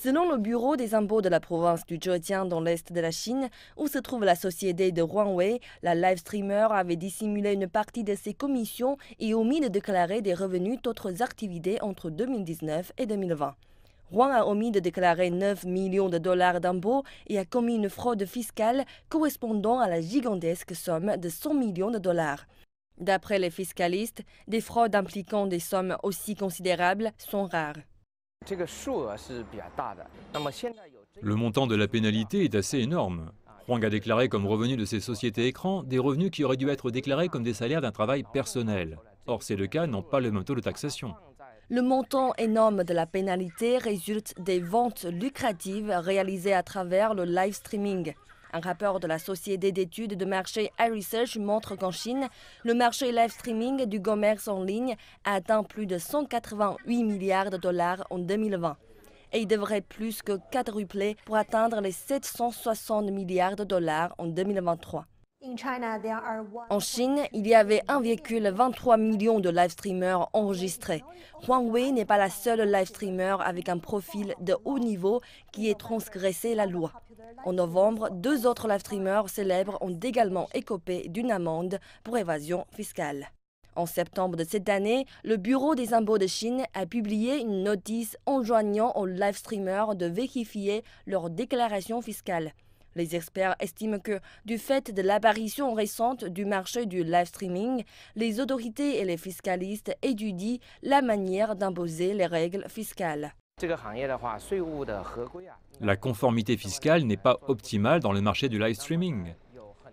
Selon le bureau des impôts de la province du Zhejiang dans l'est de la Chine, où se trouve la société de Huawei, la live streamer avait dissimulé une partie de ses commissions et omis de déclarer des revenus d'autres activités entre 2019 et 2020. Juan a omis de déclarer 9 millions de dollars d'impôts et a commis une fraude fiscale correspondant à la gigantesque somme de 100 millions de dollars. D'après les fiscalistes, des fraudes impliquant des sommes aussi considérables sont rares. Le montant de la pénalité est assez énorme. Huang a déclaré comme revenu de ses sociétés écrans des revenus qui auraient dû être déclarés comme des salaires d'un travail personnel. Or, c'est le cas n'ont pas le même taux de taxation. Le montant énorme de la pénalité résulte des ventes lucratives réalisées à travers le live streaming. Un rapport de la société d'études de marché iResearch montre qu'en Chine, le marché live streaming du commerce en ligne a atteint plus de 188 milliards de dollars en 2020 et il devrait plus que quadrupler pour atteindre les 760 milliards de dollars en 2023. En Chine, il y avait véhicule 1,23 millions de live streamers enregistrés. Wei n'est pas la seule live streamer avec un profil de haut niveau qui ait transgressé la loi. En novembre, deux autres live streamers célèbres ont également écopé d'une amende pour évasion fiscale. En septembre de cette année, le Bureau des impôts de Chine a publié une notice enjoignant aux live streamers de vérifier leur déclaration fiscale. Les experts estiment que, du fait de l'apparition récente du marché du live streaming, les autorités et les fiscalistes étudient la manière d'imposer les règles fiscales. La conformité fiscale n'est pas optimale dans le marché du live streaming.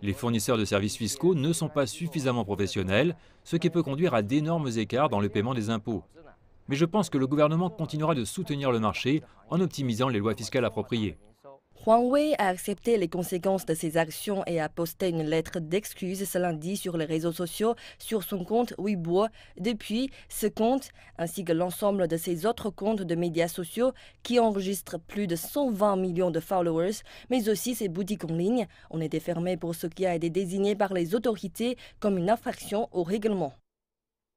Les fournisseurs de services fiscaux ne sont pas suffisamment professionnels, ce qui peut conduire à d'énormes écarts dans le paiement des impôts. Mais je pense que le gouvernement continuera de soutenir le marché en optimisant les lois fiscales appropriées. Huawei a accepté les conséquences de ses actions et a posté une lettre d'excuse ce lundi sur les réseaux sociaux sur son compte Weibo. Depuis, ce compte, ainsi que l'ensemble de ses autres comptes de médias sociaux qui enregistrent plus de 120 millions de followers, mais aussi ses boutiques en ligne, ont été fermés pour ce qui a été désigné par les autorités comme une infraction au règlement.